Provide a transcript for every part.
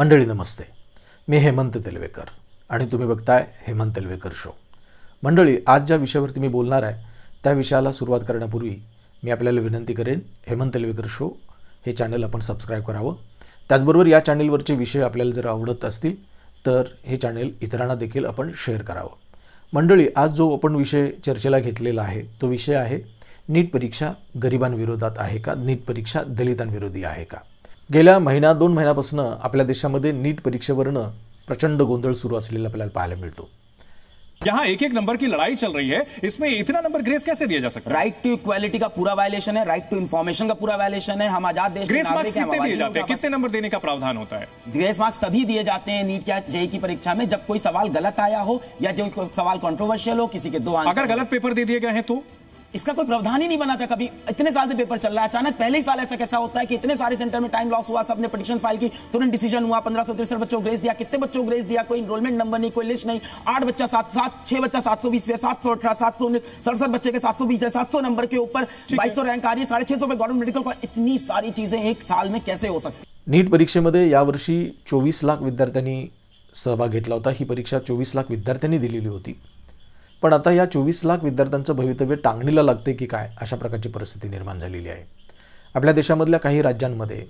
मंडळी नमस्ते मी हेमंत तेलवेकर आणि तुम्ही बघताय हेमंत तेलवेकर शो मंडळी आज ज्या विषयावरती मी बोलणार आहे त्या विषयाला सुरुवात करण्यापूर्वी मी आपल्याला विनंती करेन हेमंत तेलवेकर शो हे चॅनल आपण सबस्क्राईब करावं त्याचबरोबर या चॅनेलवरचे विषय आपल्याला जर आवडत असतील तर हे चॅनेल इतरांना देखील आपण शेअर करावं मंडळी आज जो आपण विषय चर्चेला घेतलेला आहे तो विषय आहे नीट परीक्षा गरिबांविरोधात आहे का नीट परीक्षा दलितांविरोधी आहे का गेल्या महिना दोन महिन्यापासून आपल्या देशामध्ये नीट परीक्षेवरनं प्रचंड गोंधळ सुरू असलेला आपल्याला पाहायला मिळतो यहाँ एक एक नंबर की लड़ाई चल रही है इसमें इतना नंबर ग्रेस कैसे दिया जा सकता है राइट टू इक्वालिटी का पूरा वायलेशन है राइट टू इन्फॉर्मेशन का पूरा वायलेशन है हम आजाद देश ग्रेस मार्क्स कितने दिए जाते हैं कितने नंबर देने का प्रावधान होता है ग्रेस मार्क्स तभी दिए जाते हैं नीट या जेई की परीक्षा में जब कोई सवाल गलत आया हो या जो सवाल कॉन्ट्रोवर्शियल हो किसी के दो अगर गलत पेपर दे दिए गए हैं तो इसका कोई प्रावधान ही नहीं बना था कभी इतने साल से पेपर चल रहा है अचानक पहले ही साल ऐसा कैसा होता है कि इतने सारे सेंटर में टाइम लॉस हुआ सबने पटिशन फाइल की तुरंत डिसीजन हुआ पंद्रह सौ तिरसठ बच्चों को ग्रेस दिया कितने बच्चों को ग्रेस दिया कोई इनरोलमेंट नंबर नहीं कोई लिस्ट नहीं आठ बच्चा सात सात छह बच्चा सात सौ बीस पे सात सौ अठारह सात सौ उन्नीस सड़सठ बच्चे के सात सौ बीस है सात सौ नंबर के ऊपर बाईस सौ रैंक आ रही है साढ़े छह सौ पे गवर्नमेंट मेडिकल कॉलेज इतनी सारी चीजें एक साल में कैसे हो सकती नीट परीक्षे परीक्षेमध्ये यावर्षी चौबीस लाख विद्यार्थ्यांनी सहभाग घेतला होता ही परीक्षा चोवीस लाख विद्यार्थ्यांनी दिलेली होती पण आता या चोवीस लाख विद्यार्थ्यांचं भवितव्य टांगणीला लागते की काय अशा प्रकारची परिस्थिती निर्माण झालेली आहे आपल्या देशामधल्या काही राज्यांमध्ये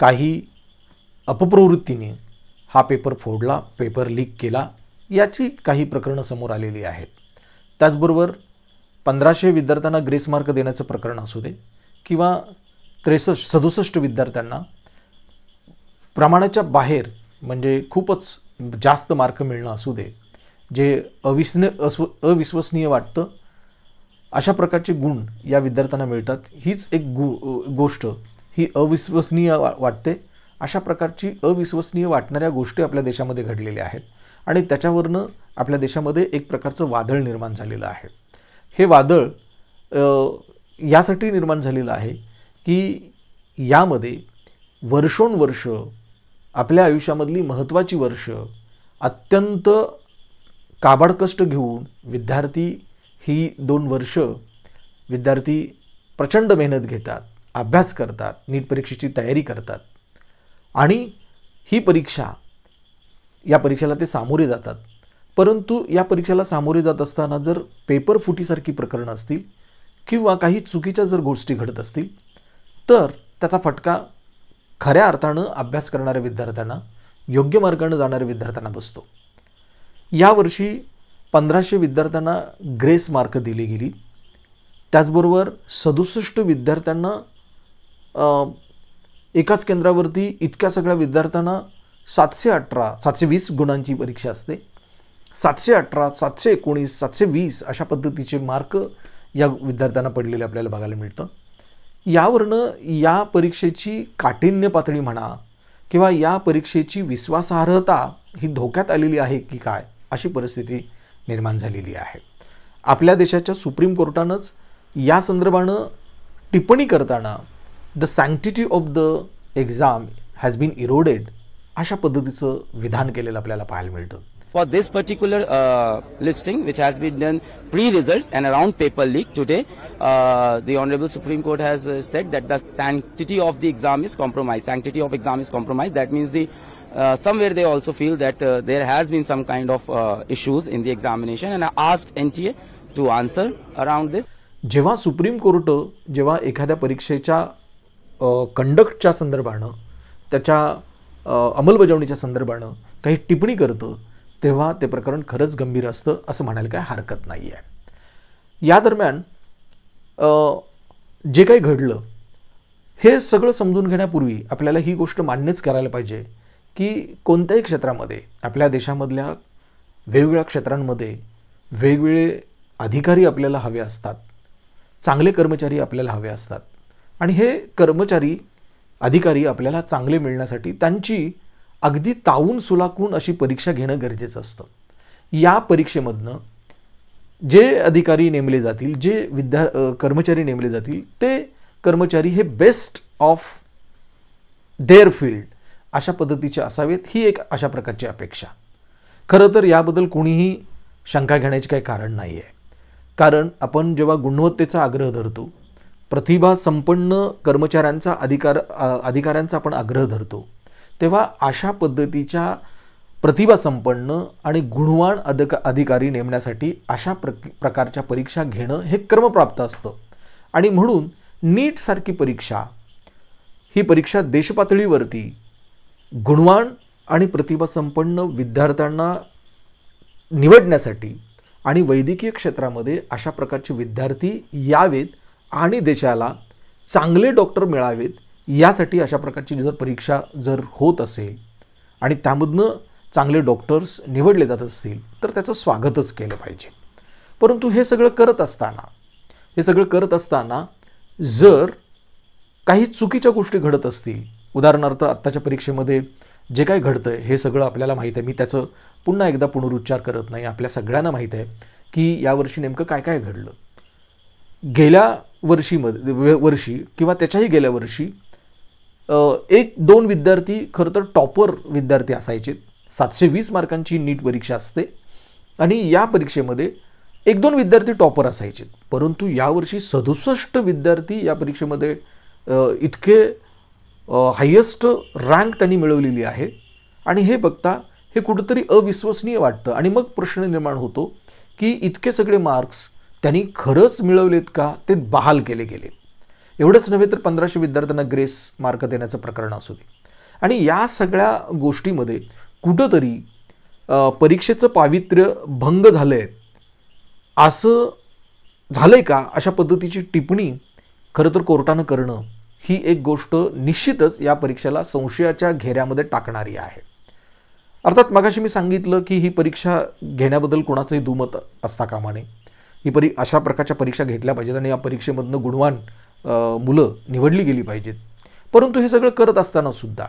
काही अपप्रवृत्तीने हा पेपर फोडला पेपर लीक केला याची काही प्रकरणं समोर आलेली आहेत त्याचबरोबर पंधराशे विद्यार्थ्यांना ग्रेस मार्क देण्याचं प्रकरण असू दे किंवा त्रेसष्ट सदुसष्ट विद्यार्थ्यांना प्रमाणाच्या बाहेर म्हणजे खूपच जास्त मार्क मिळणं असू दे जे अविस्ने अस्व अविश्वसनीय वाटतं अशा प्रकारचे गुण या विद्यार्थ्यांना मिळतात हीच एक गु गोष्ट ही अविश्वसनीय वा वाटते अशा प्रकारची अविश्वसनीय वाटणाऱ्या गोष्टी आपल्या देशामध्ये घडलेल्या आहेत आणि त्याच्यावरनं आपल्या देशामध्ये एक प्रकारचं वादळ निर्माण झालेलं आहे हे वादळ यासाठी निर्माण झालेलं आहे की यामध्ये वर्षोनवर्ष आपल्या आयुष्यामधली महत्त्वाची वर्ष अत्यंत काबाड कष्ट घेऊन विद्यार्थी ही दोन वर्ष विद्यार्थी प्रचंड मेहनत घेतात अभ्यास करतात नीट परीक्षेची तयारी करतात आणि ही परीक्षा या परीक्षेला ते सामोरे जातात परंतु या परीक्षेला सामोरे जात असताना जर पेपर फुटीसारखी प्रकरणं असतील किंवा काही चुकीच्या जर गोष्टी घडत असतील तर त्याचा फटका खऱ्या अर्थानं अभ्यास करणाऱ्या विद्यार्थ्यांना योग्य मार्गानं जाणाऱ्या विद्यार्थ्यांना बसतो यावर्षी पंधराशे विद्यार्थ्यांना ग्रेस मार्क दिली गेली त्याचबरोबर सदुसष्ट विद्यार्थ्यांना एकाच केंद्रावरती इतक्या सगळ्या विद्यार्थ्यांना सातशे अठरा सातशे वीस गुणांची परीक्षा असते सातशे अठरा सातशे एकोणीस सातशे वीस अशा पद्धतीचे मार्क या विद्यार्थ्यांना पडलेले आपल्याला बघायला मिळतं यावरनं या परीक्षेची काठिण्य पातळी म्हणा किंवा या परीक्षेची विश्वासार्हता ही धोक्यात आलेली आहे की काय अशी परिस्थिती निर्माण झालेली आहे आपल्या देशाच्या सुप्रीम कोर्टानंच या संदर्भानं टिप्पणी करताना the sanctity of the exam has been eroded अशा पद्धतीचं विधान केलेलं आपल्याला पाहायला मिळतं for this particular uh, listing which has been done pre-results and around paper leak today uh, the honorable supreme court has uh, said that the sanctity of the exam is compromised sanctity of exam is compromised that means the uh, somewhere they also feel that uh, there has been some kind of uh, issues in the examination and I asked NTA to answer around this जेव्हा Supreme Court जेव्हा एखाद्या परीक्षेच्या कंडक्टच्या संदर्भानं त्याच्या अंमलबजावणीच्या संदर्भानं काही टिप्पणी करतं तेव्हा ते प्रकरण खरंच गंभीर असतं असं म्हणायला काय हरकत नाही आहे या दरम्यान जे काही घडलं हे सगळं समजून घेण्यापूर्वी आपल्याला ही गोष्ट मान्यच करायला पाहिजे की कोणत्याही क्षेत्रामध्ये आपल्या देशामधल्या वेगवेगळ्या क्षेत्रांमध्ये वेगवेगळे अधिकारी आपल्याला हवे असतात चांगले कर्मचारी आपल्याला हवे असतात आणि हे कर्मचारी अधिकारी आपल्याला चांगले मिळण्यासाठी त्यांची अगदी तावून सुलाकून अशी परीक्षा घेणं गरजेचं असतं या परीक्षेमधनं जे अधिकारी नेमले जातील जे विद्या कर्मचारी नेमले जातील ते कर्मचारी हे बेस्ट ऑफ देअर फील्ड अशा पद्धतीचे असावेत ही एक अशा प्रकारची अपेक्षा खरं तर याबद्दल कोणीही शंका घेण्याचे काही कारण नाही आहे कारण आपण जेव्हा गुणवत्तेचा आग्रह धरतो प्रतिभा संपन्न कर्मचाऱ्यांचा अधिकार अधिकाऱ्यांचा आपण आग्रह धरतो तेव्हा अशा पद्धतीच्या प्रतिभासंपन्न आणि गुणवान अधिक अधिकारी नेमण्यासाठी अशा प्र प्रकारच्या परीक्षा घेणं हे क्रमप्राप्त असतं आणि म्हणून नीटसारखी परीक्षा ही परीक्षा देशपातळीवरती गुणवान आणि प्रतिभासंपन्न विद्यार्थ्यांना निवडण्यासाठी आणि वैद्यकीय क्षेत्रामध्ये अशा प्रकारचे विद्यार्थी यावेत आणि देशाला चांगले डॉक्टर मिळावेत यासाठी अशा प्रकारची जर परीक्षा जर होत असेल आणि त्यामधनं चांगले डॉक्टर्स निवडले जात असतील तर त्याचं स्वागतच केलं पाहिजे परंतु हे सगळं करत असताना हे सगळं करत असताना जर काही चुकीच्या गोष्टी घडत असतील उदाहरणार्थ आत्ताच्या परीक्षेमध्ये जे काय घडतं आहे हे सगळं आपल्याला माहीत आहे मी त्याचं पुन्हा एकदा पुनरुच्चार करत नाही आपल्या सगळ्यांना माहीत आहे की यावर्षी नेमकं काय काय घडलं गेल्या वर्षीमध्ये वर्षी किंवा त्याच्याही गेल्या वर्षी एक दोन विद्यार्थी खरं तर टॉपर विद्यार्थी असायचे सातशे वीस मार्कांची नीट परीक्षा असते आणि या परीक्षेमध्ये एक दोन विद्यार्थी टॉपर असायचे परंतु यावर्षी सदुसष्ट विद्यार्थी या परीक्षेमध्ये इतके हायेस्ट रँक त्यांनी मिळवलेली आहे आणि हे बघता हे कुठंतरी अविश्वसनीय वाटतं आणि मग प्रश्न निर्माण होतो की इतके सगळे मार्क्स त्यांनी खरंच मिळवलेत का ते बहाल केले गेलेत एवढंच नव्हे तर पंधराशे विद्यार्थ्यांना ग्रेस मार्क देण्याचं प्रकरण असू दे आणि या सगळ्या गोष्टीमध्ये कुठंतरी परीक्षेचं पावित्र्य भंग झालं आहे असं झालं आहे का अशा पद्धतीची टिप्पणी खरं तर कोर्टानं करणं ही एक गोष्ट निश्चितच या परीक्षेला संशयाच्या घेऱ्यामध्ये टाकणारी आहे अर्थात मगाशी मी सांगितलं की ही परीक्षा घेण्याबद्दल कोणाचंही दुमत असता कामा नये ही परी अशा प्रकारच्या परीक्षा घेतल्या पाहिजेत आणि या परीक्षेमधनं गुणवान मुलं निवडली गेली पाहिजेत परंतु हे सगळं करत असताना सुद्धा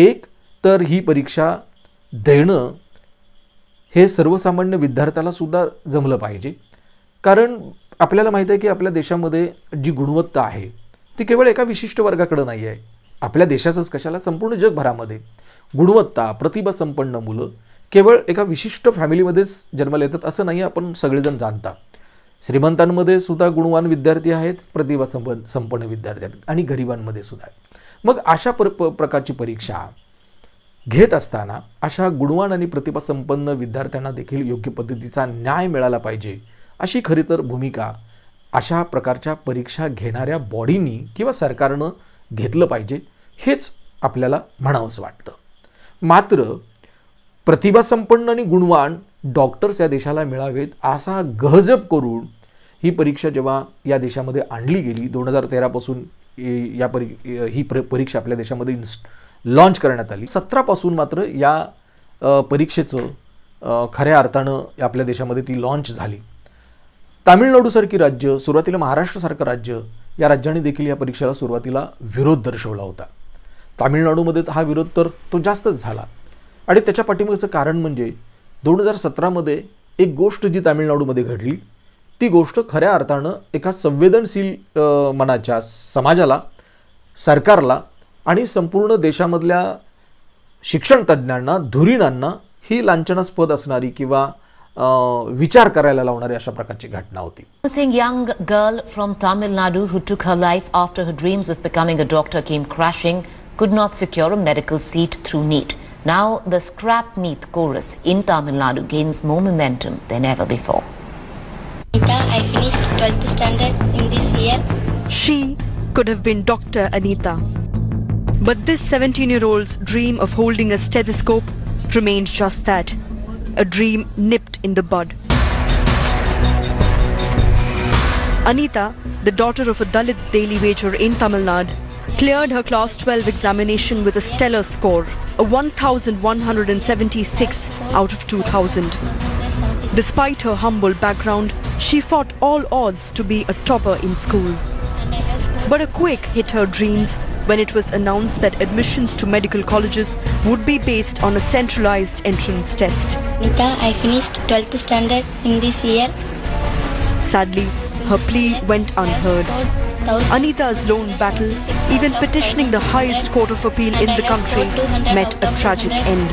एक तर ही परीक्षा देणं हे सर्वसामान्य विद्यार्थ्याला सुद्धा जमलं पाहिजे कारण आपल्याला माहीत आहे की आपल्या देशामध्ये जी गुणवत्ता आहे ती केवळ एका विशिष्ट वर्गाकडं नाही आहे आपल्या देशाचंच कशाला संपूर्ण जगभरामध्ये गुणवत्ता प्रतिभा संपन्न मुलं केवळ एका विशिष्ट फॅमिलीमध्येच जन्माला येतात असं नाही आपण सगळेजण जाणता श्रीमंतांमध्ये सुद्धा गुणवान विद्यार्थी आहेत प्रतिभा संपन्न संपन्न विद्यार्थी आहेत आणि गरिबांमध्ये सुद्धा आहेत मग अशा प्र प प्रकारची परीक्षा घेत असताना अशा गुणवान आणि प्रतिभासंपन्न विद्यार्थ्यांना देखील योग्य पद्धतीचा न्याय मिळाला पाहिजे अशी खरी तर भूमिका अशा प्रकारच्या परीक्षा घेणाऱ्या बॉडीनी किंवा सरकारनं घेतलं पाहिजे हेच आपल्याला म्हणावंच वाटतं मात्र प्रतिभासंपन्न आणि गुणवान डॉक्टर्स या देशाला मिळावेत असा गहजप करून ही परीक्षा जेव्हा या देशामध्ये आणली गेली दोन हजार तेरापासून या परी ही परीक्षा आपल्या देशामध्ये इन्स लॉन्च करण्यात आली सतरापासून मात्र या परीक्षेचं खऱ्या अर्थानं आपल्या देशामध्ये ती लॉन्च झाली तामिळनाडूसारखी राज्य सुरुवातीला महाराष्ट्रसारखं राज्य या राज्यांनी देखील या परीक्षेला सुरुवातीला विरोध दर्शवला होता तामिळनाडूमध्ये हा विरोध तर तो जास्तच झाला आणि त्याच्या पाठिंबाचं कारण म्हणजे दोन हजार सतरामध्ये एक गोष्ट जी तामिळनाडूमध्ये घडली ती गोष्ट खऱ्या अर्थानं एका संवेदनशील मनाच्या समाजाला सरकारला आणि संपूर्ण देशामधल्या शिक्षणतज्ज्ञांना धुरीणांना ही लांछनास्पद असणारी किंवा विचार करायला लावणारी अशा प्रकारची घटना होती सिंग young girl from Tamil Nadu who took her life after her dreams of becoming a doctor came crashing could not secure a medical seat through NEET Now the scrap meat chorus in Tamil Nadu gains more momentum than ever before. Anita, I finished 12th standard in this year. She could have been Dr. Anita. But this 17-year-old's dream of holding a stethoscope remained just that, a dream nipped in the bud. Anita, the daughter of a Dalit daily wager in Tamil Nadu, cleared her Class 12 examination with a stellar score. 1,176 out of 2,000. Despite her humble background, she fought all odds to be a topper in school. But a quake hit her dreams when it was announced that admissions to medical colleges would be based on a centralized entrance test. Nita, I finished 12th standard in this year. Sadly, her plea went unheard. Anita's lone battle, even petitioning the highest court of appeal in the country, met a tragic end.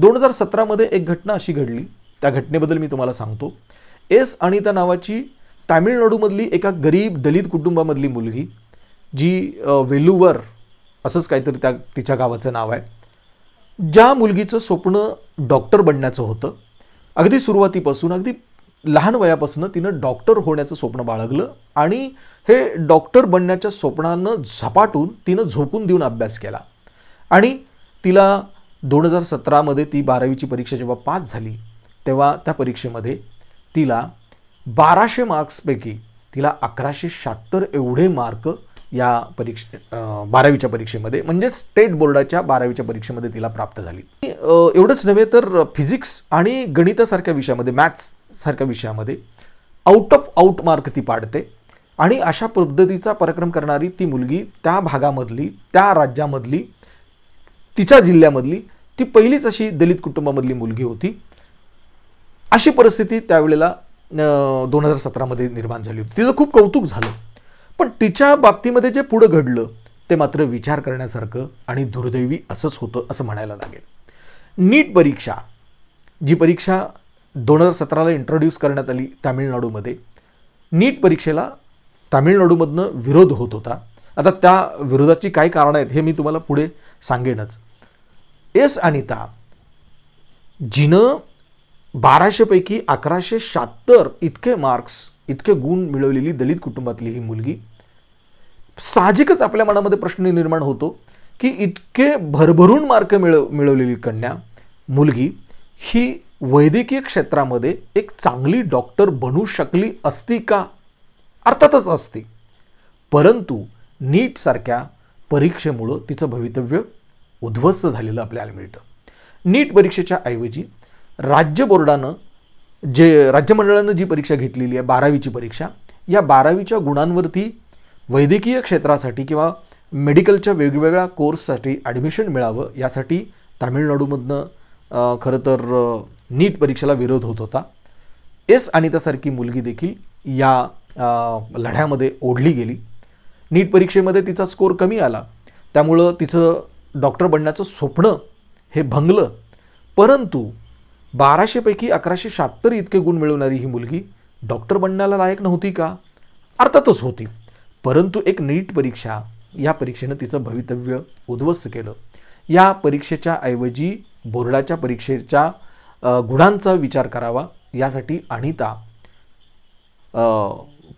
दोन हजार सतरामध्ये एक घटना अशी घडली त्या घटनेबद्दल मी तुम्हाला सांगतो एस अनिता नावाची तामिळनाडूमधली एका गरीब दलित कुटुंबामधली मुलगी जी वेलूवर असंच काहीतरी त्या तिच्या गावाचं नाव आहे ज्या मुलगीचं स्वप्न डॉक्टर बनण्याचं होतं अगदी सुरुवातीपासून अगदी लहान वयापासून तिनं डॉक्टर होण्याचं स्वप्न बाळगलं आणि हे डॉक्टर बनण्याच्या स्वप्नानं झपाटून तिनं झोपून देऊन अभ्यास केला आणि तिला दोन हजार सतरामध्ये ती बारावीची परीक्षा जेव्हा पास झाली तेव्हा त्या परीक्षेमध्ये तिला बाराशे मार्क्सपैकी तिला अकराशे शहात्तर एवढे मार्क या परीक्षे बारावीच्या परीक्षेमध्ये म्हणजेच स्टेट बोर्डाच्या बारावीच्या परीक्षेमध्ये तिला प्राप्त झाली एवढंच नव्हे तर फिजिक्स आणि गणितासारख्या विषयामध्ये मॅथ्स सारख्या विषयामध्ये आउट ऑफ आउट मार्क ती पाडते आणि अशा पद्धतीचा पराक्रम करणारी ती मुलगी त्या भागामधली त्या राज्यामधली तिच्या जिल्ह्यामधली ती पहिलीच अशी दलित कुटुंबामधली मुलगी होती अशी परिस्थिती त्यावेळेला दोन हजार सतरामध्ये निर्माण झाली होती तिचं खूप कौतुक झालं पण तिच्या बाबतीमध्ये जे पुढं घडलं ते मात्र विचार करण्यासारखं आणि दुर्दैवी असंच होतं असं म्हणायला लागेल नीट परीक्षा जी परीक्षा दोन हजार सतराला इंट्रोड्यूस करण्यात आली तामिळनाडूमध्ये नीट परीक्षेला तामिळनाडूमधनं विरोध होत होता आता त्या विरोधाची काय कारणं आहेत हे मी तुम्हाला पुढे सांगेनच एस अनिता जिनं बाराशेपैकी अकराशे शहात्तर इतके मार्क्स इतके गुण मिळवलेली दलित कुटुंबातली ही मुलगी साहजिकच आपल्या मनामध्ये प्रश्न निर्माण होतो की इतके भरभरून मार्क मिळव मिळवलेली कन्या मुलगी ही वैद्यकीय क्षेत्रामध्ये एक चांगली डॉक्टर बनू शकली असती का अर्थातच असती परंतु नीटसारख्या परीक्षेमुळं तिचं भवितव्य उद्ध्वस्त झालेलं आपल्याला मिळतं नीट परीक्षेच्या ऐवजी राज्य बोर्डानं जे राज्यमंडळानं जी परीक्षा घेतलेली आहे बारावीची परीक्षा या बारावीच्या गुणांवरती वैद्यकीय क्षेत्रासाठी किंवा मेडिकलच्या वेगवेगळ्या कोर्ससाठी ॲडमिशन मिळावं यासाठी तामिळनाडूमधनं खरं तर नीट परीक्षेला विरोध होत होता एस अनितासारखी मुलगी देखील या लढ्यामध्ये ओढली गेली नीट परीक्षेमध्ये तिचा स्कोर कमी आला त्यामुळं तिचं डॉक्टर बनण्याचं स्वप्न हे भंगलं परंतु बाराशेपैकी अकराशे शहात्तर इतके गुण मिळवणारी ही मुलगी डॉक्टर बनण्याला लायक नव्हती का अर्थातच होती परंतु एक नीट परीक्षा या परीक्षेनं तिचं भवितव्य उद्ध्वस्त केलं या परीक्षेच्या ऐवजी बोर्डाच्या परीक्षेच्या गुणांचा विचार करावा यासाठी अनिता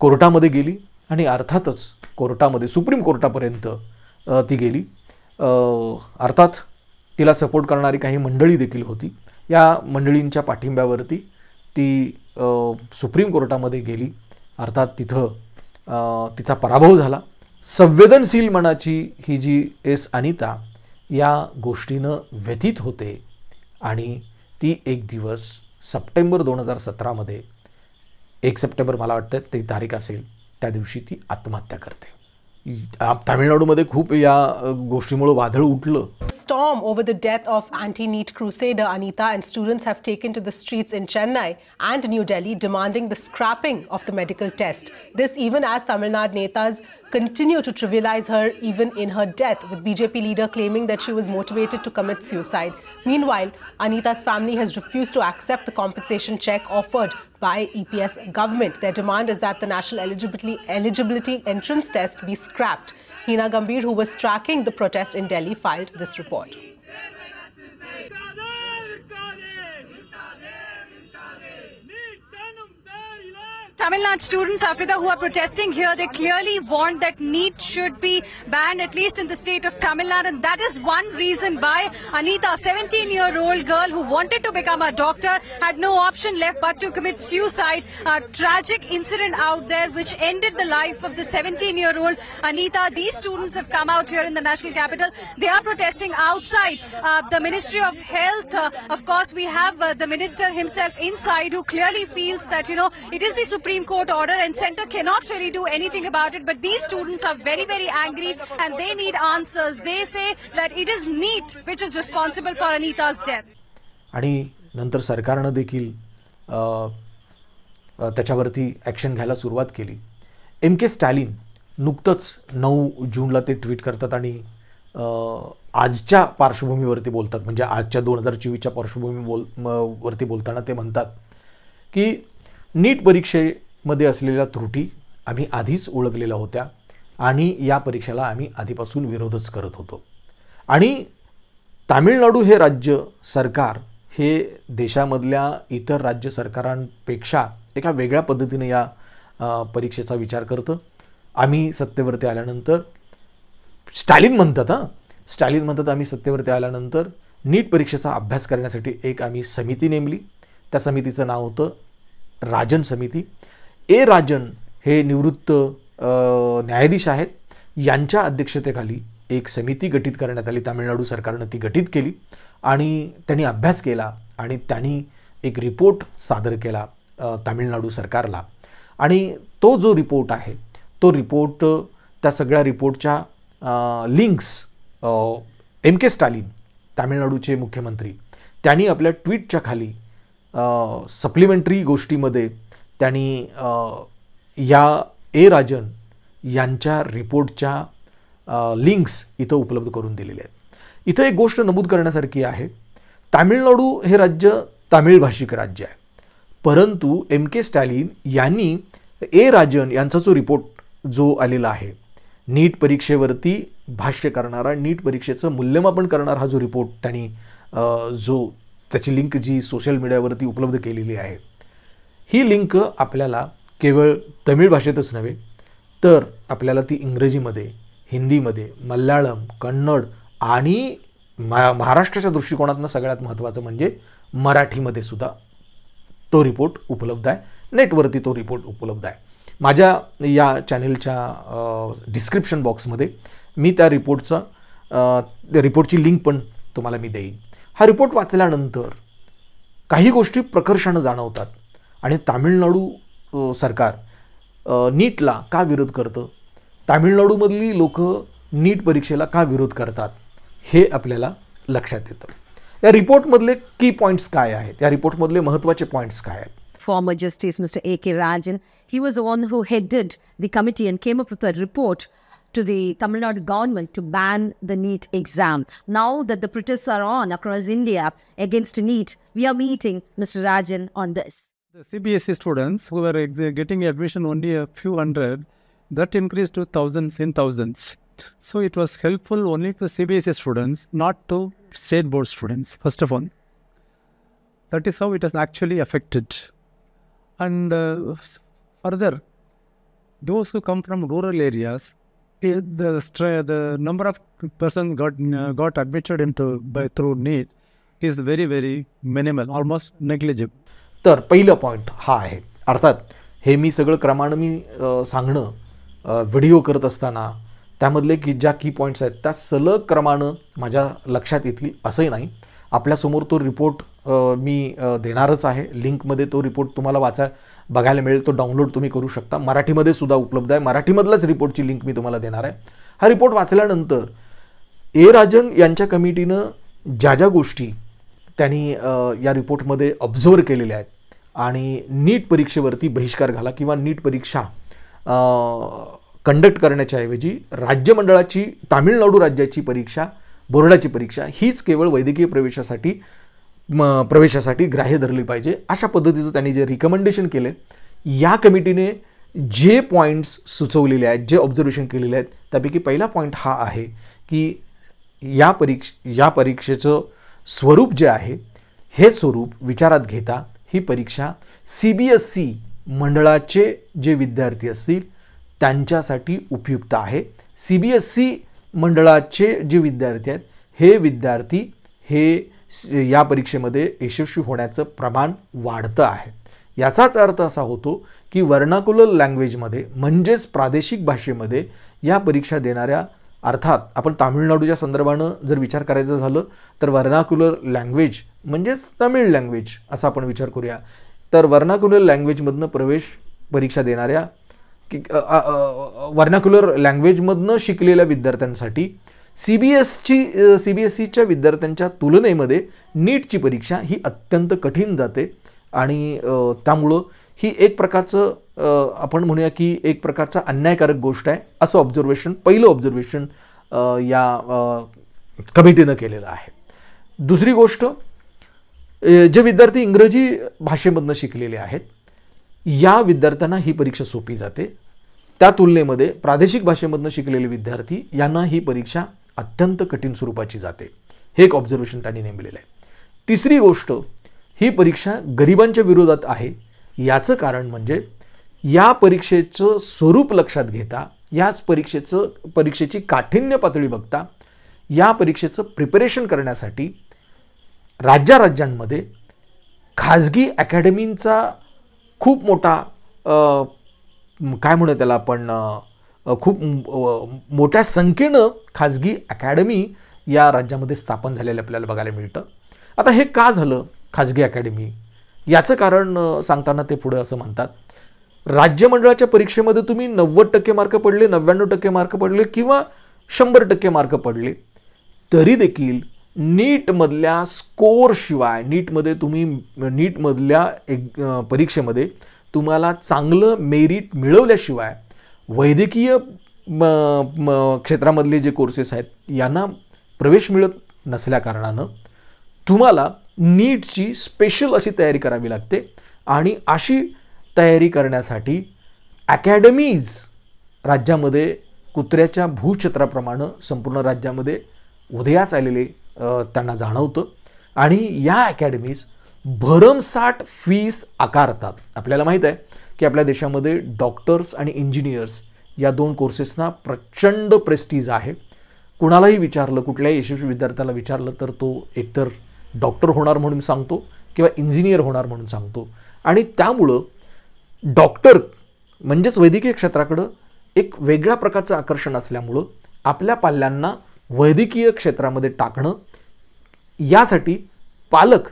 कोर्टामध्ये गेली आणि अर्थातच कोर्टामध्ये सुप्रीम कोर्टापर्यंत ती गेली अर्थात तिला सपोर्ट करणारी काही मंडळी देखील होती या मंडळींच्या पाठिंब्यावरती ती सुप्रीम कोर्टामध्ये गेली अर्थात तिथं तिचा पराभव झाला संवेदनशील मनाची ही जी एस अनिता या गोष्टीनं व्यथित होते आणि ती एक दिवस सप्टेंबर दोन हजार सतरामध्ये एक सप्टेंबर मला वाटतं ती तारीख असेल त्या दिवशी ती आत्महत्या करते Storm over the death of anti-NEET crusader Anita and students have taken to the streets in Chennai and New Delhi demanding the scrapping of the medical test. This even as Tamil Nadu's continue to trivialize her even in her death, with BJP leader claiming that she was motivated to commit suicide. Meanwhile, Anita's family has refused to accept the compensation check offered by EPS government. Their demand is that the national eligibility, eligibility entrance test be scrapped. Hina Gambhir, who was tracking the protest in Delhi, filed this report. Tamil Nadu students, Afida, who are protesting here, they clearly want that meat should be banned, at least in the state of Tamil Nadu. And that is one reason why Anita, a 17 year old girl who wanted to become a doctor, had no option left but to commit suicide. A tragic incident out there which ended the life of the 17 year old Anita. These students have come out here in the national capital. They are protesting outside uh, the Ministry of Health. Uh, of course, we have uh, the minister himself inside who clearly feels that, you know, it is the Supreme Supreme Court order and center cannot really do anything about it. But these students are very, very angry and they need answers. They say that it is NEET which is responsible for Anita's death. आणि नंतर सरकारनं देखील त्याच्यावरती action घ्यायला सुरुवात केली M के स्टॅलिन नुकतंच नऊ जूनला ते ट्विट करतात आणि आजच्या पार्श्वभूमीवरती बोलतात म्हणजे आजच्या दोन हजार चोवीसच्या पार्श्वभूमी बोल वरती बोलताना ते म्हणतात की नीट परीक्षेमध्ये असलेल्या त्रुटी आम्ही आधीच ओळखलेल्या होत्या आणि या परीक्षेला आम्ही आधीपासून विरोधच करत होतो आणि तामिळनाडू हे राज्य सरकार हे देशामधल्या इतर राज्य सरकारांपेक्षा एका वेगळ्या पद्धतीने या परीक्षेचा विचार करतं आम्ही सत्तेवरती आल्यानंतर स्टॅलिन म्हणतात हां स्टॅलिन म्हणतात आम्ही सत्तेवरती आल्यानंतर नीट परीक्षेचा अभ्यास करण्यासाठी एक आम्ही समिती नेमली त्या समितीचं नाव होतं राजन समिती ए राजन हे निवृत्त न्यायाधीश आहेत यांच्या अध्यक्षतेखाली एक समिती गठीत करण्यात आली तामिळनाडू सरकारनं ती गठीत केली आणि त्यांनी अभ्यास केला आणि त्यांनी एक रिपोर्ट सादर केला तामिळनाडू सरकारला आणि तो जो रिपोर्ट आहे तो रिपोर्ट त्या सगळ्या रिपोर्टच्या लिंक्स एम के स्टालिन तामिळनाडूचे मुख्यमंत्री त्यांनी आपल्या ट्विटच्या खाली सप्लिमेंटरी गोष्टीमध्ये त्यांनी या ए राजन यांच्या रिपोर्टच्या लिंक्स इथं उपलब्ध करून दिलेले आहेत इथं एक गोष्ट नमूद करण्यासारखी आहे तामिळनाडू हे राज्य तामिळ भाषिक राज्य आहे परंतु एम के स्टॅलिन यांनी ए राजन यांचा जो रिपोर्ट जो आलेला आहे नीट परीक्षेवरती भाष्य करणारा नीट परीक्षेचं मूल्यमापन करणारा हा जो रिपोर्ट त्यांनी जो त्याची लिंक जी सोशल मीडियावरती उपलब्ध केलेली आहे ही लिंक आपल्याला केवळ तमिळ भाषेतच नव्हे तर आपल्याला ती इंग्रजीमध्ये हिंदीमध्ये मल्याळम कन्नड आणि मा महाराष्ट्राच्या दृष्टिकोनातनं सगळ्यात महत्त्वाचं म्हणजे मराठीमध्ये सुद्धा तो रिपोर्ट उपलब्ध आहे नेटवरती तो रिपोर्ट उपलब्ध आहे माझ्या या चॅनेलच्या डिस्क्रिप्शन बॉक्समध्ये मी त्या रिपोर्टचा रिपोर्टची लिंक पण तुम्हाला मी देईन हा रिपोर्ट वाचल्यानंतर काही गोष्टी प्रकर्षानं जाणवतात आणि तामिळनाडू सरकार नीटला का विरोध करतं तामिळनाडूमधली लोक नीट परीक्षेला का विरोध करतात हे आपल्याला लक्षात येतं या रिपोर्टमधले की पॉईंट्स काय आहेत या रिपोर्टमधले महत्त्वाचे पॉईंट्स काय आहेत former Justice Mr. A.K. Rajan. He he was one who headed the committee and came up with a report to the Tamil Nadu government to ban the NEET exam. Now that the protests are on across India against NEET, we are meeting Mr. Rajan on this. The CBSE students who were getting admission only a few hundred, that increased to thousands in thousands. So it was helpful only to CBSE students, not to state board students, first of all. That is how it has actually affected. And uh, further, those who come from rural areas, the, the number of persons got uh, got admitted into by through need is very very minimal, almost negligible. तर पहिलं point हा आहे अर्थात हे मी सगळं क्रमानं मी सांगणं video करत असताना त्यामधले की ज्या की पॉईंट्स आहेत त्या सलग क्रमानं माझ्या लक्षात येतील असंही नाही आपल्यासमोर तो रिपोर्ट मी देणारच आहे लिंकमध्ये तो रिपोर्ट तुम्हाला वाचा बघायला मिळेल तो डाउनलोड तुम्ही करू शकता मराठीमध्ये सुद्धा उपलब्ध आहे मराठीमधलाच रिपोर्टची लिंक मी तुम्हाला देणार आहे हा रिपोर्ट वाचल्यानंतर ए राजन यांच्या कमिटीनं ज्या ज्या गोष्टी त्यांनी या रिपोर्टमध्ये ऑब्झर्व केलेल्या आहेत आणि नीट परीक्षेवरती बहिष्कार घाला किंवा नीट परीक्षा कंडक्ट करण्याच्याऐवजी राज्यमंडळाची तामिळनाडू राज्याची परीक्षा बोर्डाची परीक्षा हीच केवळ वैद्यकीय प्रवेशासाठी म प्रवेशासाठी ग्राह्य धरली पाहिजे अशा पद्धतीचं त्यांनी जे रिकमेंडेशन केले या कमिटीने जे पॉईंट्स सुचवलेले आहेत जे ऑब्झर्वेशन केलेले आहेत त्यापैकी पहिला पॉईंट हा आहे की या परीक्ष या परीक्षेचं स्वरूप जे आहे हे स्वरूप विचारात घेता ही परीक्षा सी बी एस सी मंडळाचे जे विद्यार्थी असतील त्यांच्यासाठी उपयुक्त आहे सी बी एस सी मंडळाचे जे विद्यार्थी आहेत हे विद्यार्थी हे या परीक्षेमध्ये यशस्वी होण्याचं प्रमाण वाढतं आहे याचाच अर्थ असा होतो की वर्णाकुलर लँग्वेजमध्ये म्हणजेच प्रादेशिक भाषेमध्ये या परीक्षा देणाऱ्या अर्थात आपण तामिळनाडूच्या संदर्भानं जर विचार करायचं झालं तर वर्नाक्युलर लँग्वेज म्हणजेच तमिळ लँग्वेज असा आपण विचार करूया तर वर्नाक्युलर लँग्वेजमधनं प्रवेश परीक्षा देणाऱ्या की वर्णाकुलर लँग्वेजमधनं शिकलेल्या विद्यार्थ्यांसाठी सी बी एसची सी बी एस सीच्या विद्यार्थ्यांच्या तुलनेमध्ये नीटची परीक्षा ही अत्यंत कठीण जाते आणि त्यामुळं ही एक प्रकारचं आपण म्हणूया की एक प्रकारचा अन्यायकारक गोष्ट आहे असं ऑब्झर्वेशन पहिलं ऑब्झर्वेशन या कमिटीनं केलेलं आहे दुसरी गोष्ट जे विद्यार्थी इंग्रजी भाषेमधनं शिकलेले आहेत या विद्यार्थ्यांना ही परीक्षा सोपी जाते त्या तुलनेमध्ये प्रादेशिक भाषेमधनं शिकलेले विद्यार्थी यांना ही परीक्षा अत्यंत कठीण स्वरूपाची जाते हे एक ऑब्झर्वेशन त्यांनी नेमलेलं आहे तिसरी गोष्ट ही परीक्षा गरिबांच्या विरोधात आहे याचं कारण म्हणजे या परीक्षेचं स्वरूप लक्षात घेता याच परीक्षेचं परीक्षेची काठिण्य पातळी बघता या परीक्षेचं प्रिपरेशन करण्यासाठी राज्यांमध्ये खाजगी अकॅडमींचा खूप मोठा काय म्हणू त्याला आपण खूप मोठ्या संख्येनं खाजगी अकॅडमी या राज्यामध्ये स्थापन झालेलं आपल्याला बघायला मिळतं आता हे का झालं खाजगी अकॅडमी याचं कारण सांगताना ते पुढं असं म्हणतात राज्यमंडळाच्या परीक्षेमध्ये तुम्ही नव्वद टक्के मार्क पडले नव्याण्णव टक्के मार्क पडले किंवा शंभर टक्के मार्क पडले तरी देखील नीटमधल्या स्कोअरशिवाय नीटमध्ये तुम्ही नीटमधल्या एक परीक्षेमध्ये तुम्हाला चांगलं मेरिट मिळवल्याशिवाय वैद्यकीय म म क्षेत्रामधले जे कोर्सेस आहेत यांना प्रवेश मिळत नसल्याकारणानं तुम्हाला नीटची स्पेशल अशी तयारी करावी लागते आणि अशी तयारी करण्यासाठी अकॅडमीज राज्यामध्ये कुत्र्याच्या भूक्षेत्राप्रमाणे संपूर्ण राज्यामध्ये उदयास आलेले त्यांना जाणवतं आणि या अकॅडमीज भरमसाठ फीस आकारतात आपल्याला माहीत आहे की आपल्या देशामध्ये डॉक्टर्स आणि इंजिनियर्स या दोन कोर्सेसना प्रचंड प्रेस्टीज आहे कुणालाही विचारलं कुठल्याही यशस्वी विद्यार्थ्याला विचारलं तर तो एकतर डॉक्टर होणार म्हणून सांगतो किंवा इंजिनियर होणार म्हणून सांगतो आणि त्यामुळं डॉक्टर म्हणजेच वैद्यकीय क्षेत्राकडं एक वेगळ्या प्रकारचं आकर्षण असल्यामुळं आपल्या पाल्यांना वैद्यकीय क्षेत्रामध्ये टाकणं यासाठी पालक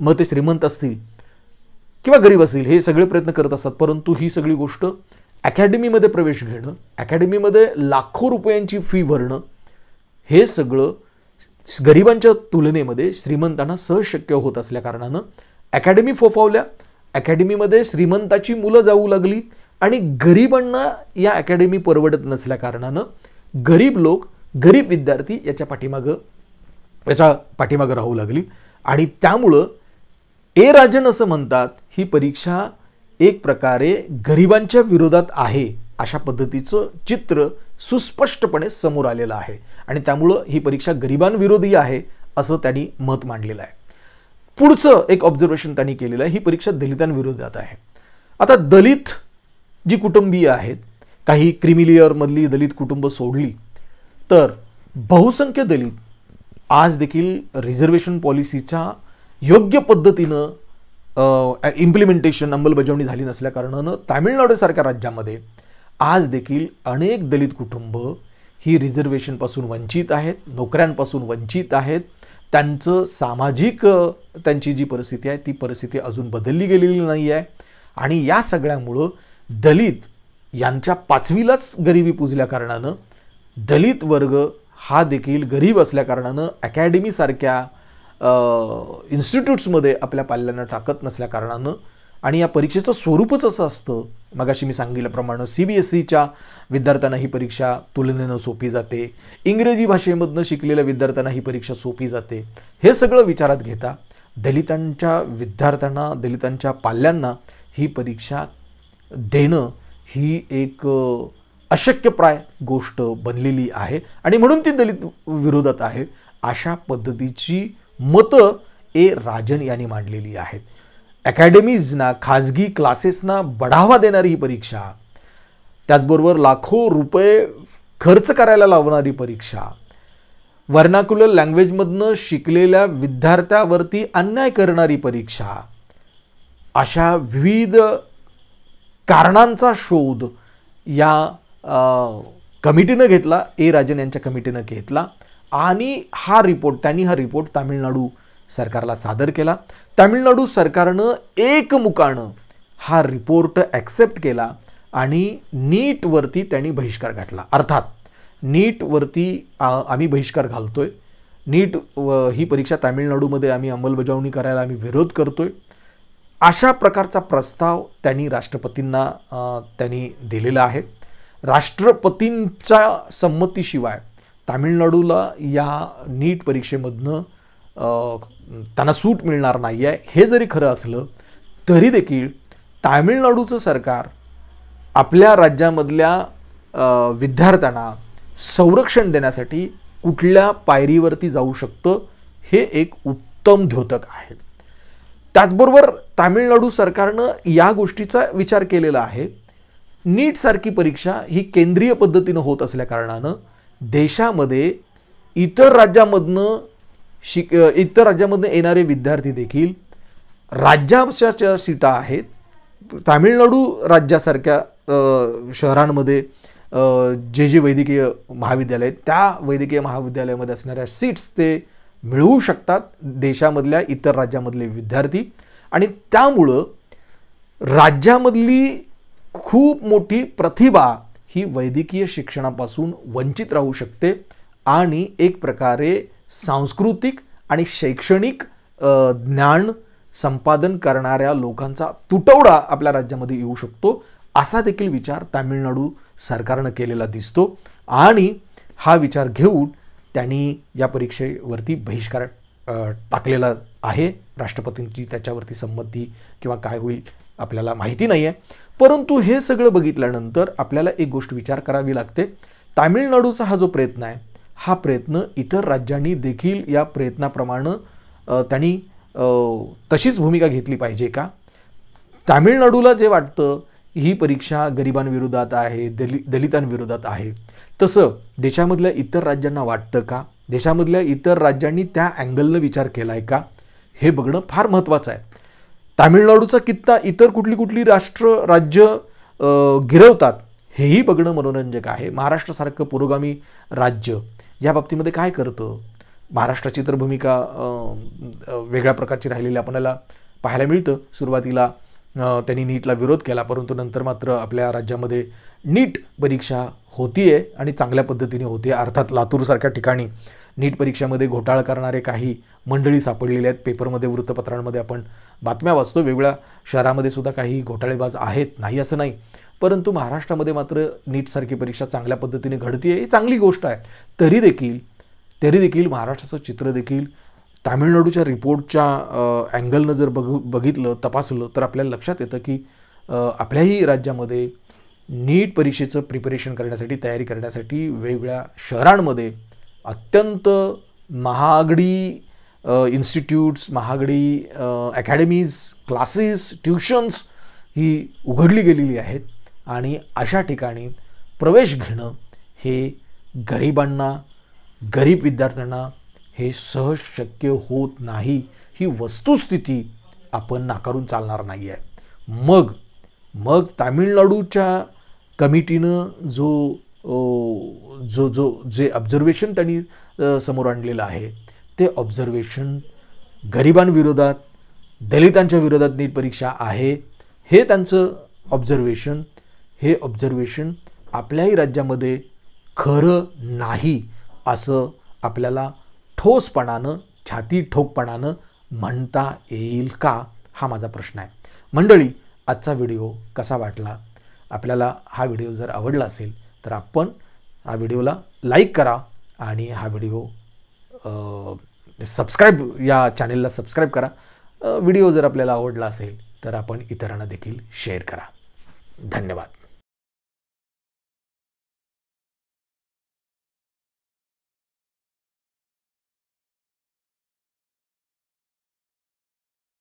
मग ते श्रीमंत असतील किंवा गरीब असतील हे सगळे प्रयत्न करत असतात परंतु ही सगळी गोष्ट अकॅडमीमध्ये प्रवेश घेणं अकॅडमीमध्ये लाखो रुपयांची फी भरणं हे सगळं गरिबांच्या तुलनेमध्ये श्रीमंतांना सहज शक्य होत असल्याकारणानं अकॅडमी फोफावल्या अकॅडमीमध्ये श्रीमंताची मुलं जाऊ लागली आणि गरिबांना या अकॅडमी परवडत नसल्याकारणानं गरीब लोक गरीब विद्यार्थी याच्या पाठीमागं याच्या पाठीमागं राहू लागली आणि त्यामुळं ए राजन असं म्हणतात ही परीक्षा एक प्रकारे गरिबांच्या विरोधात आहे अशा पद्धतीचं चित्र सुस्पष्टपणे समोर आलेलं आहे आणि त्यामुळं ही परीक्षा गरिबांविरोधी आहे असं त्यांनी मत मांडलेलं आहे पुढचं एक ऑब्झर्वेशन त्यांनी केलेलं आहे ही परीक्षा दलितांविरोधात आहे आता दलित जी कुटुंबीय आहेत काही क्रिमिलियरमधली दलित कुटुंब सोडली तर बहुसंख्य दलित आज देखील रिझर्वेशन पॉलिसीच्या योग्य पद्धतीनं इम्प्लिमेंटेशन अंमलबजावणी झाली नसल्या कारणानं तामिळनाडूसारख्या राज्यामध्ये आज देखील अनेक दलित कुटुंब ही रिझर्वेशनपासून वंचित आहेत नोकऱ्यांपासून वंचित आहेत त्यांचं सामाजिक त्यांची जी परिस्थिती आहे ती परिस्थिती अजून बदलली गेलेली नाही आहे आणि या सगळ्यामुळं दलित यांच्या पाचवीलाच गरिबी पुजल्या कारणानं दलित वर्ग हा देखील गरीब असल्याकारणानं अकॅडमीसारख्या इन्स्टिट्यूट्समध्ये आपल्या पाल्यांना टाकत नसल्या कारणानं आणि या परीक्षेचं स्वरूपच असं असतं मगाशी मी सांगितल्याप्रमाणे सी बी एस ईच्या e विद्यार्थ्यांना ही परीक्षा तुलनेनं सोपी जाते इंग्रजी भाषेमधनं शिकलेल्या विद्यार्थ्यांना ही परीक्षा सोपी जाते हे सगळं विचारात घेता दलितांच्या विद्यार्थ्यांना दलितांच्या पाल्यांना ही परीक्षा देणं ही एक अशक्यप्राय गोष्ट बनलेली आहे आणि म्हणून ती दलित विरोधात आहे अशा पद्धतीची मतं ए राजन यांनी मांडलेली आहेत अकॅडमीजना खाजगी क्लासेसना बढावा देणारी ही परीक्षा त्याचबरोबर लाखो रुपये खर्च करायला लावणारी परीक्षा वर्नाकुलर लँग्वेजमधनं शिकलेल्या विद्यार्थ्यावरती अन्याय करणारी परीक्षा अशा विविध कारणांचा शोध या कमिटीनं घेतला ए राजन यांच्या कमिटीनं घेतला आणि हा रिपोर्ट त्यांनी हा रिपोर्ट तामिळनाडू सरकारला सादर केला तामिळनाडू सरकारनं एकमुखानं हा रिपोर्ट ॲक्सेप्ट केला आणि नीटवरती त्यांनी बहिष्कार घातला अर्थात नीटवरती आम्ही बहिष्कार घालतो आहे नीट व ही परीक्षा तामिळनाडूमध्ये आम्ही अंमलबजावणी करायला आम्ही विरोध करतो आहे अशा प्रकारचा प्रस्ताव त्यांनी राष्ट्रपतींना त्यांनी दिलेला आहे राष्ट्रपतींच्या संमतीशिवाय तामिळनाडूला या नीट परीक्षेमधनं त्यांना सूट मिळणार नाही आहे हे जरी खरं असलं तरी देखील तामिळनाडूचं सरकार आपल्या राज्यामधल्या विद्यार्थ्यांना संरक्षण देण्यासाठी कुठल्या पायरीवरती जाऊ शकतं हे एक उत्तम द्योतक आहे त्याचबरोबर तामिळनाडू सरकारनं या गोष्टीचा विचार केलेला आहे नीटसारखी परीक्षा ही केंद्रीय पद्धतीनं होत असल्याकारणानं देशामध्ये इतर राज्यामधनं शिक इतर राज्यामधनं येणारे विद्यार्थी देखील राज्याच्या ज्या सीटा आहेत तामिळनाडू राज्यासारख्या शहरांमध्ये जे जे वैद्यकीय महाविद्यालय आहेत त्या वैद्यकीय महाविद्यालयामध्ये असणाऱ्या सीट्स ते मिळवू शकतात देशामधल्या इतर राज्यामधले विद्यार्थी आणि त्यामुळं राज्यामधली खूप मोठी प्रतिभा ही वैद्यकीय शिक्षणापासून वंचित राहू शकते आणि एक प्रकारे सांस्कृतिक आणि शैक्षणिक ज्ञान संपादन करणाऱ्या लोकांचा तुटवडा आपल्या राज्यामध्ये येऊ शकतो असा देखील विचार तामिळनाडू सरकारनं केलेला दिसतो आणि हा विचार घेऊन त्यांनी या परीक्षेवरती बहिष्कार टाकलेला आहे राष्ट्रपतींची त्याच्यावरती संमती किंवा काय होईल आपल्याला माहिती नाही आहे परंतु हे सगळं बघितल्यानंतर आपल्याला एक गोष्ट विचार करावी लागते तामिळनाडूचा हा जो प्रयत्न आहे हा प्रयत्न इतर राज्यांनी देखील या प्रयत्नाप्रमाणे त्यांनी तशीच भूमिका घेतली पाहिजे का तामिळनाडूला जे वाटतं ही परीक्षा गरिबांविरोधात आहे दलि दलितांविरोधात आहे तसं देशामधल्या इतर राज्यांना वाटतं का देशामधल्या इतर राज्यांनी त्या अँगलनं विचार केला आहे का हे बघणं फार महत्त्वाचं आहे तामिळनाडूचा कित्ता इतर कुठली कुठली राष्ट्र राज्य गिरवतात हेही बघणं मनोरंजक आहे महाराष्ट्रासारखं पुरोगामी राज्य या बाबतीमध्ये काय करतं महाराष्ट्राची तर भूमिका वेगळ्या प्रकारची राहिलेली आपल्याला पाहायला मिळतं सुरुवातीला त्यांनी नीटला विरोध केला परंतु नंतर मात्र आपल्या राज्यामध्ये नीट परीक्षा होती आहे आणि चांगल्या पद्धतीने होती आहे अर्थात लातूरसारख्या ठिकाणी नीट परीक्षामध्ये घोटाळा करणारे काही मंडळी सापडलेल्या आहेत पेपरमध्ये वृत्तपत्रांमध्ये आपण बातम्या वाचतो वेगवेगळ्या शहरामध्ये सुद्धा काही घोटाळेबाज आहेत नाही असं नाही परंतु महाराष्ट्रामध्ये मात्र नीटसारखी परीक्षा चांगल्या पद्धतीने घडती आहे ही चांगली गोष्ट आहे तरी देखील तरी देखील महाराष्ट्राचं चित्र देखील तामिळनाडूच्या रिपोर्टच्या अँगलनं जर बघ बघितलं तपासलं तर आपल्याला लक्षात येतं की आपल्याही राज्यामध्ये नीट परीक्षेचं प्रिपरेशन करण्यासाठी तयारी करण्यासाठी वेगवेगळ्या शहरांमध्ये अत्यंत महागडी इन्स्टिट्यूट्स महागडी अकॅडमीज क्लासेस ट्युशन्स ही उघडली गेलेली आहेत आणि अशा ठिकाणी प्रवेश घेणं हे गरिबांना गरीब विद्यार्थ्यांना हे सहज शक्य होत नाही ही वस्तुस्थिती आपण नाकारून चालणार नाही आहे मग मग तामिळनाडूच्या कमिटीनं जो जो जो जे ऑब्झर्वेशन त्यांनी समोर आणलेलं आहे ते ऑब्झर्वेशन गरिबांविरोधात दलितांच्या विरोधात नीट परीक्षा आहे हे त्यांचं ऑब्झर्वेशन हे ऑब्झर्वेशन आपल्याही राज्यामध्ये खरं नाही असं आपल्याला ठोसपणानं छाती ठोकपणानं म्हणता येईल का हा माझा प्रश्न आहे मंडळी आजचा व्हिडिओ कसा वाटला आपल्याला हा व्हिडिओ जर आवडला असेल तर आपण हा व्हिडिओला लाईक करा आणि हा व्हिडिओ सबस्क्राईब या चॅनेलला सबस्क्राईब करा व्हिडिओ जर आपल्याला आवडला असेल तर आपण इतरांना देखील शेअर करा धन्यवाद